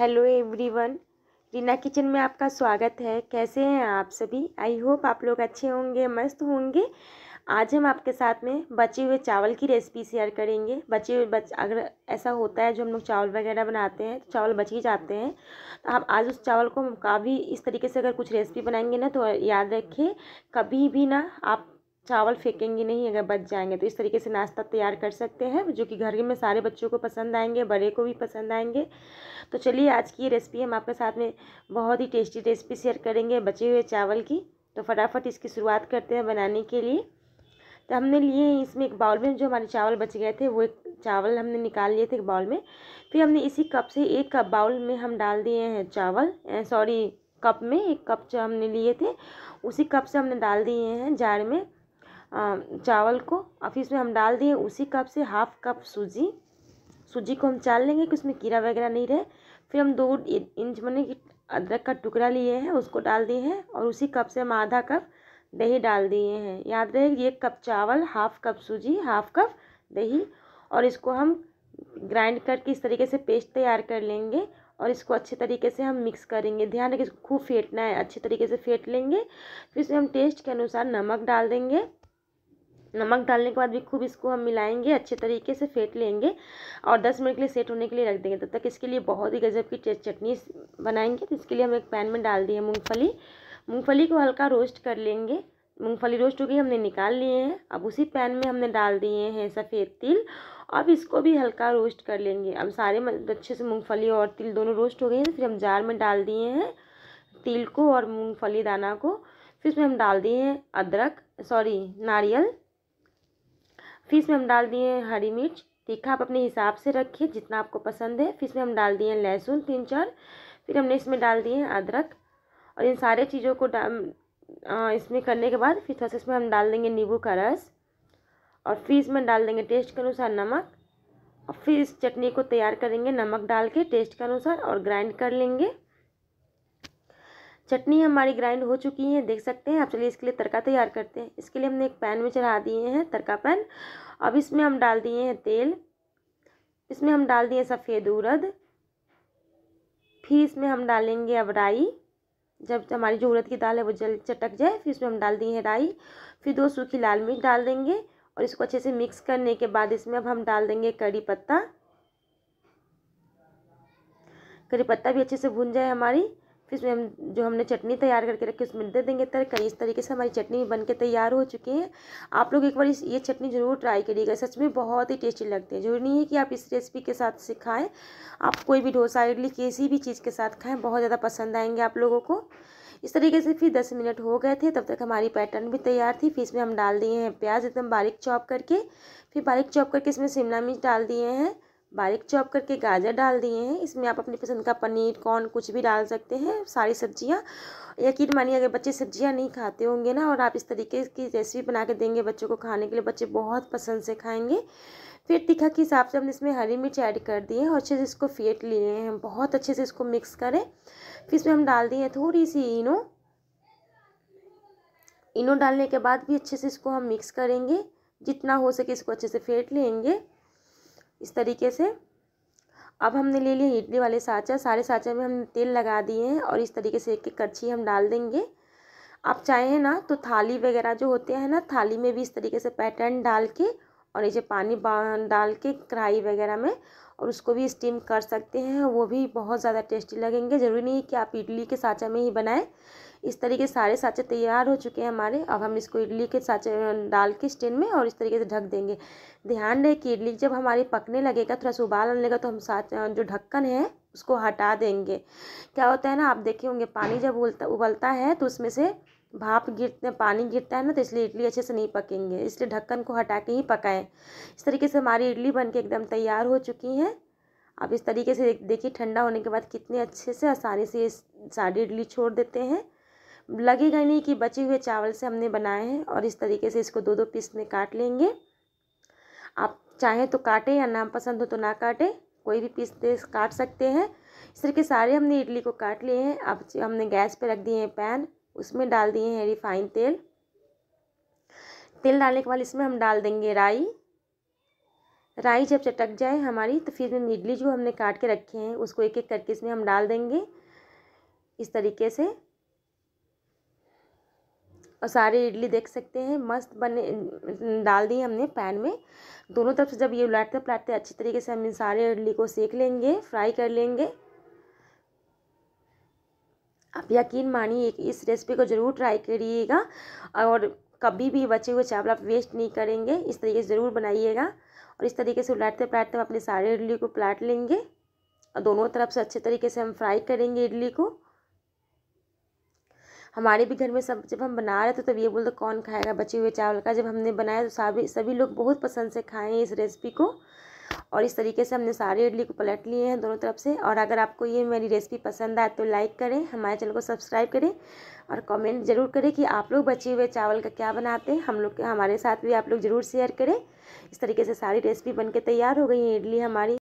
hello everyone Reena kitchen में आपका स्वागत है कैसे हैं आप सभी आई होप आप लोग अच्छे होंगे मस्त होंगे आज हम आपके साथ में बचे हुए चावल की रेसिपी शेयर करेंगे बचे हुए बच अगर ऐसा होता है जो हम लोग चावल वगैरह बनाते हैं तो चावल बच ही जाते हैं तो आप आज उस चावल को काफ़ी इस तरीके से अगर कुछ रेसिपी बनाएंगे ना तो याद रखें कभी भी ना आप चावल फेंकेंगे नहीं अगर बच जाएंगे तो इस तरीके से नाश्ता तैयार कर सकते हैं जो कि घर में सारे बच्चों को पसंद आएंगे बड़े को भी पसंद आएंगे तो चलिए आज की ये रेसिपी हम आपके साथ में बहुत ही टेस्टी रेसिपी शेयर करेंगे बचे हुए चावल की तो फटाफट इसकी शुरुआत करते हैं बनाने के लिए तो हमने लिए इसमें एक बाउल में जो हमारे चावल बच गए थे वो एक चावल हमने निकाल लिए थे एक बाउल में फिर हमने इसी कप से एक कप बाउल में हम डाल दिए हैं चावल सॉरी कप में एक कप जो हमने लिए थे उसी कप से हमने डाल दिए हैं जार में चावल को अब इसमें हम डाल दिए उसी कप से हाफ कप सूजी सूजी को हम चाल लेंगे कि उसमें कीड़ा वगैरह नहीं रहे फिर हम दो इंच मैंने अदरक का टुकड़ा लिए हैं उसको डाल दिए हैं और उसी कप से हम आधा कप दही डाल दिए हैं याद रहे एक कप चावल हाफ कप सूजी हाफ कप दही और इसको हम ग्राइंड करके इस तरीके से पेस्ट तैयार कर लेंगे और इसको अच्छे तरीके से हम मिक्स करेंगे ध्यान रखें इसको खूब फेंटना है अच्छे तरीके से फेंट लेंगे फिर इसमें हम टेस्ट के अनुसार नमक डाल देंगे नमक डालने के बाद भी खूब इसको हम मिलाएंगे अच्छे तरीके से फेंट लेंगे और 10 मिनट के लिए सेट होने के लिए रख देंगे तब तो तक इसके लिए बहुत ही गजब की चटनी बनाएंगे तो इसके लिए हम एक पैन में डाल दिए मूँगफली मूँगफली को हल्का रोस्ट कर लेंगे मूँगफली रोस्ट हो गई हमने निकाल लिए हैं अब उसी पैन में हमने डाल दिए हैं सफ़ेद तिल अब इसको भी हल्का रोस्ट कर लेंगे अब सारे अच्छे से मूँगफली और तिल दोनों रोस्ट हो गए हैं फिर हम जार में डाल दिए हैं तिल को और मूँगफली दाना को फिर इसमें हम डाल दिए हैं अदरक सॉरी नारियल फिर इसमें हम डाल दिए हैं हरी मिर्च तीखा आप अपने हिसाब से रखिए जितना आपको पसंद है फिर इसमें हम डाल दिए हैं लहसुन तीन चार फिर हमने इसमें डाल दिए हैं अदरक और इन सारे चीज़ों को इसमें करने के बाद फिर थोड़ा सा इसमें हम डाल देंगे नींबू का रस और फिर इसमें डाल देंगे टेस्ट के अनुसार नमक और फिर इस चटनी को तैयार करेंगे नमक डाल के टेस्ट के अनुसार और ग्राइंड कर लेंगे चटनी हमारी ग्राइंड हो चुकी है देख सकते हैं आप चलिए इसके लिए तड़का तैयार करते हैं इसके लिए हमने एक पैन में चढ़ा दिए हैं तड़का पैन अब इसमें हम डाल दिए हैं तेल इसमें हम डाल दिए सफ़ेद उड़द फिर इसमें हम डालेंगे अब राई जब हमारी जो उड़द की दाल है वो जल चटक जाए फिर इसमें हम डाल दिए हैं राई फिर दो सूखी लाल मिर्च डाल देंगे और इसको अच्छे से मिक्स करने के बाद इसमें अब हम डाल देंगे कड़ी पत्ता करी पत्ता भी अच्छे से भुन जाए हमारी फिर इसमें हम जो हमने चटनी तैयार करके रखी उसमें दे देंगे तड़का इस तरीके से हमारी चटनी बन के तैयार हो चुकी है आप लोग एक बार इस ये चटनी ज़रूर ट्राई करिएगा सच में बहुत ही टेस्टी लगती है जरूरी नहीं है कि आप इस रेसिपी के साथ से खाएँ आप कोई भी डोसा इडली किसी भी चीज़ के साथ खाएँ बहुत ज़्यादा पसंद आएंगे आप लोगों को इस तरीके से फिर दस मिनट हो गए थे तब तक हमारी पैटर्न भी तैयार थी फिर इसमें हम डाल दिए हैं प्याज एकदम बारीक चॉप करके फिर बारीक चॉप करके इसमें शिमला मिर्च डाल दिए हैं बारीक चॉप करके गाजर डाल दिए हैं इसमें आप अपनी पसंद का पनीर कॉर्न कुछ भी डाल सकते हैं सारी सब्जियां यकीन मानिए अगर बच्चे सब्जियां नहीं खाते होंगे ना और आप इस तरीके की रेसिपी बना के देंगे बच्चों को खाने के लिए बच्चे बहुत पसंद से खाएंगे फिर तीखा के हिसाब से हमने इसमें हरी मिर्च ऐड कर दी है और अच्छे से इसको फेंट लिए हैं हम बहुत अच्छे से इसको मिक्स करें फिर इसमें हम डाल दिए थोड़ी सी इनो इनो डालने के बाद भी अच्छे से इसको हम मिक्स करेंगे जितना हो सके इसको अच्छे से फेंट लेंगे इस तरीके से अब हमने ले लिए इडली वाले साँचा सारे साँचे में हम तेल लगा दिए हैं और इस तरीके से एक एक कच्ची हम डाल देंगे आप चाहें ना तो थाली वगैरह जो होते हैं ना थाली में भी इस तरीके से पैटर्न डाल के और नीचे पानी डाल के कढ़ाई वगैरह में और उसको भी स्टीम कर सकते हैं वो भी बहुत ज़्यादा टेस्टी लगेंगे ज़रूरी नहीं कि आप इडली के साँचा में ही बनाएँ इस तरीके से सारे साँचे तैयार हो चुके हैं हमारे अब हम इसको इडली के साँचे डाल के स्टेन में और इस तरीके से ढक देंगे ध्यान रहे कि इडली जब हमारी पकने लगेगा थोड़ा सा उबाल आने लगेगा तो हम साँच जो ढक्कन है उसको हटा देंगे क्या होता है ना आप देखे होंगे पानी जब उबलता उबलता है तो उसमें से भाप गिरते पानी गिरता है ना तो इसलिए इडली अच्छे से नहीं पकेंगे इसलिए ढक्कन को हटा के ही पकाएं इस तरीके से हमारी इडली बन के एकदम तैयार हो चुकी हैं आप इस तरीके से देखिए ठंडा होने के बाद कितने अच्छे से आसानी से सारी इडली छोड़ देते हैं लगेगा नहीं कि बचे हुए चावल से हमने बनाए हैं और इस तरीके से इसको दो दो पीस में काट लेंगे आप चाहें तो काटें या ना पसंद हो तो ना काटें कोई भी पीस काट सकते हैं इस तरीके सारे हमने इडली को काट लिए हैं अब हमने गैस पे रख दिए हैं पैन उसमें डाल दिए हैं रिफाइन तेल तेल डालने के बाद इसमें हम डाल देंगे राई राई जब चटक जाए हमारी तो फिर हम इडली जो हमने काट के रखे हैं उसको एक एक करके इसमें हम डाल देंगे इस तरीके से और सारी इडली देख सकते हैं मस्त बने डाल दी हमने पैन में दोनों तरफ से जब ये उलाटते पलाटते अच्छी तरीके से हम इन सारे इडली को सेक लेंगे फ्राई कर लेंगे आप यकीन मानिए इस रेसिपी को ज़रूर ट्राई करिएगा और कभी भी बचे हुए चावल आप वेस्ट नहीं करेंगे इस तरीके से ज़रूर बनाइएगा और इस तरीके से उलाटते पलाटते हम अपने सारे इडली को पलाट लेंगे और दोनों तरफ से अच्छे तरीके से हम फ्राई करेंगे इडली को हमारे भी घर में सब जब हम बना रहे थे तब ये बोल दो कौन खाएगा बचे हुए चावल का जब हमने बनाया तो सभी सभी लोग बहुत पसंद से खाए हैं इस रेसिपी को और इस तरीके से हमने सारे इडली को पलट लिए हैं दोनों तरफ से और अगर आपको ये मेरी रेसिपी पसंद आए तो लाइक करें हमारे चैनल को सब्सक्राइब करें और कमेंट ज़रूर करें कि आप लोग बचे हुए चावल का क्या बनाते हैं हम लोग हमारे साथ भी आप लोग ज़रूर शेयर करें इस तरीके से सारी रेसिपी बनके तैयार हो गई है इडली हमारी